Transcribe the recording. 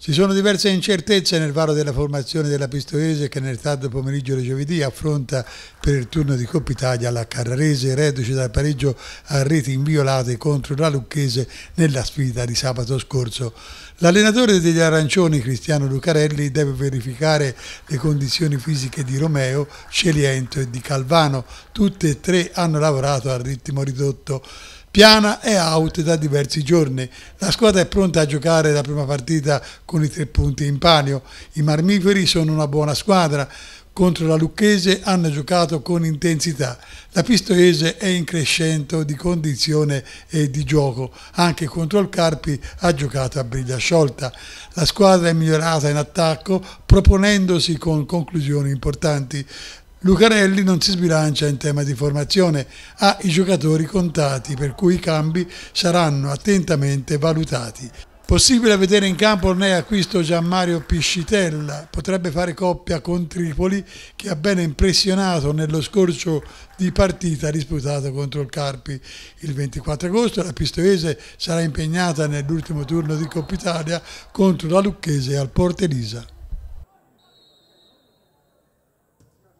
Ci sono diverse incertezze nel varo della formazione della Pistoiese che nel tardo pomeriggio di giovedì affronta per il turno di Coppa Italia la Carrarese reduce dal pareggio a reti inviolate contro la Lucchese nella sfida di sabato scorso. L'allenatore degli arancioni Cristiano Lucarelli deve verificare le condizioni fisiche di Romeo, Celiento e di Calvano. Tutte e tre hanno lavorato a ritmo ridotto. Piana è out da diversi giorni. La squadra è pronta a giocare la prima partita con i tre punti in palio. I marmiferi sono una buona squadra, contro la Lucchese hanno giocato con intensità. La Pistoiese è in crescendo di condizione e di gioco, anche contro il Carpi ha giocato a briglia sciolta. La squadra è migliorata in attacco proponendosi con conclusioni importanti. Lucarelli non si sbilancia in tema di formazione, ha i giocatori contati per cui i cambi saranno attentamente valutati. Possibile vedere in campo ormai acquisto Gianmario Piscitella, potrebbe fare coppia con Tripoli che ha ben impressionato nello scorcio di partita disputato contro il Carpi il 24 agosto. La Pistoiese sarà impegnata nell'ultimo turno di Coppa Italia contro la Lucchese al Portelisa.